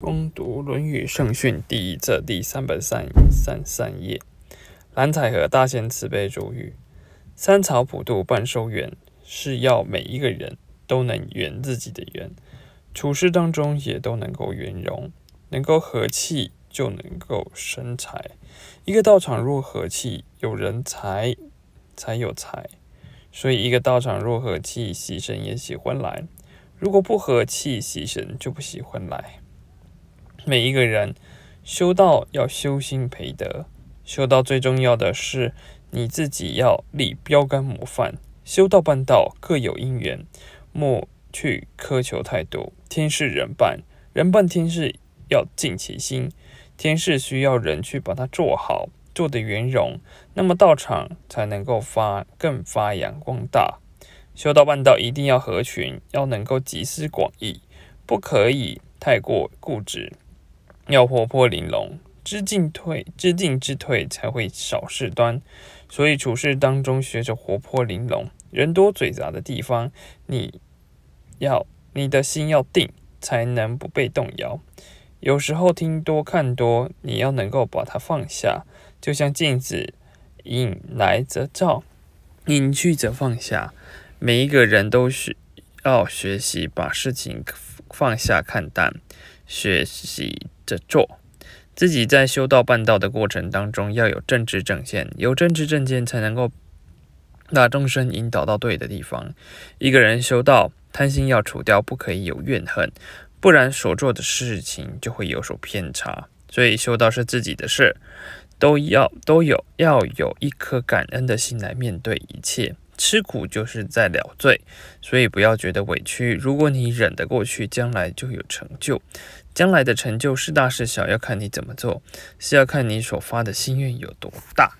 攻读《论语圣训》第一册第三百三三三页，蓝采和大仙慈悲主语：“三草普渡半寿缘，是要每一个人都能圆自己的缘，处事当中也都能够圆融，能够和气就能够生财。一个道场若和气，有人才才有财，所以一个道场若和气，喜神也喜欢来；如果不和气，喜神就不喜欢来。”每一个人修道要修心培德，修道最重要的是你自己要立标杆模范。修道办道各有因缘，莫去苛求太多。天是人办，人办天事要尽其心，天事需要人去把它做好，做得圆融，那么道场才能够发更发扬光大。修道办道一定要合群，要能够集思广益，不可以太过固执。要活泼玲珑，知进退，知进知退才会少事端。所以处事当中，学着活泼玲珑。人多嘴杂的地方，你要你的心要定，才能不被动摇。有时候听多看多，你要能够把它放下。就像镜子，引来则照，影去则放下。每一个人都需要学习把事情放下看淡，学习。着做，自己在修道办道的过程当中要有正知正见，有正知正见才能够把众生引导到对的地方。一个人修道，贪心要除掉，不可以有怨恨，不然所做的事情就会有所偏差。所以修道是自己的事，都要都有要有一颗感恩的心来面对一切。吃苦就是在了罪，所以不要觉得委屈。如果你忍得过去，将来就有成就。将来的成就是大是小，要看你怎么做，是要看你所发的心愿有多大。